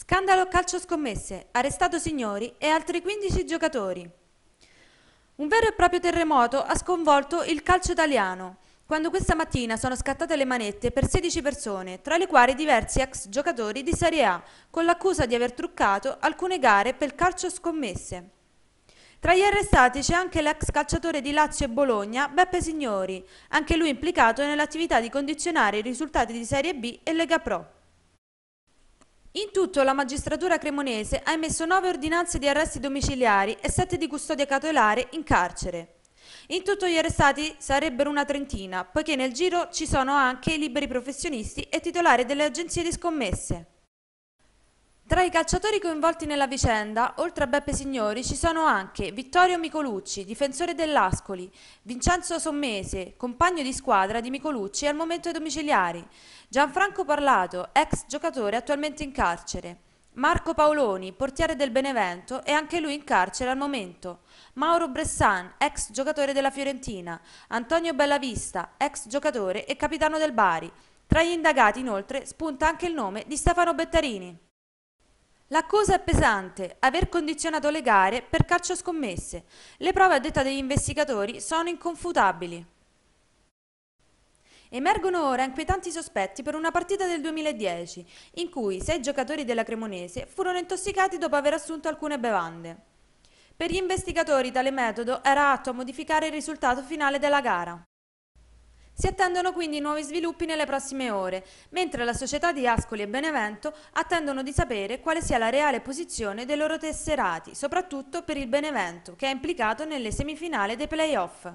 Scandalo calcio scommesse, arrestato signori e altri 15 giocatori. Un vero e proprio terremoto ha sconvolto il calcio italiano, quando questa mattina sono scattate le manette per 16 persone, tra le quali diversi ex giocatori di Serie A, con l'accusa di aver truccato alcune gare per calcio scommesse. Tra gli arrestati c'è anche l'ex calciatore di Lazio e Bologna, Beppe Signori, anche lui implicato nell'attività di condizionare i risultati di Serie B e Lega Pro. In tutto la magistratura cremonese ha emesso 9 ordinanze di arresti domiciliari e 7 di custodia cautelare in carcere. In tutto gli arrestati sarebbero una trentina, poiché nel giro ci sono anche i liberi professionisti e titolari delle agenzie di scommesse. Tra i calciatori coinvolti nella vicenda, oltre a Beppe Signori, ci sono anche Vittorio Micolucci, difensore dell'Ascoli, Vincenzo Sommese, compagno di squadra di Micolucci al momento ai domiciliari, Gianfranco Parlato, ex giocatore attualmente in carcere, Marco Paoloni, portiere del Benevento e anche lui in carcere al momento, Mauro Bressan, ex giocatore della Fiorentina, Antonio Bellavista, ex giocatore e capitano del Bari. Tra gli indagati, inoltre, spunta anche il nome di Stefano Bettarini. L'accusa è pesante, aver condizionato le gare per calcio scommesse. Le prove a detta degli investigatori sono inconfutabili. Emergono ora inquietanti sospetti per una partita del 2010, in cui sei giocatori della Cremonese furono intossicati dopo aver assunto alcune bevande. Per gli investigatori tale metodo era atto a modificare il risultato finale della gara. Si attendono quindi nuovi sviluppi nelle prossime ore, mentre la società di Ascoli e Benevento attendono di sapere quale sia la reale posizione dei loro tesserati, soprattutto per il Benevento, che è implicato nelle semifinali dei playoff.